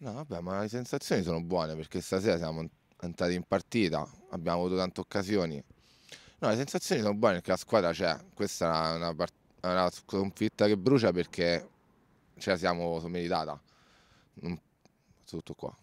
No, vabbè, ma le sensazioni sono buone perché stasera siamo entrati in partita, abbiamo avuto tante occasioni. No, le sensazioni sono buone perché la squadra c'è. Questa è una, part- una sconfitta che brucia perché ce cioè, la siamo meritata. Tutto qua.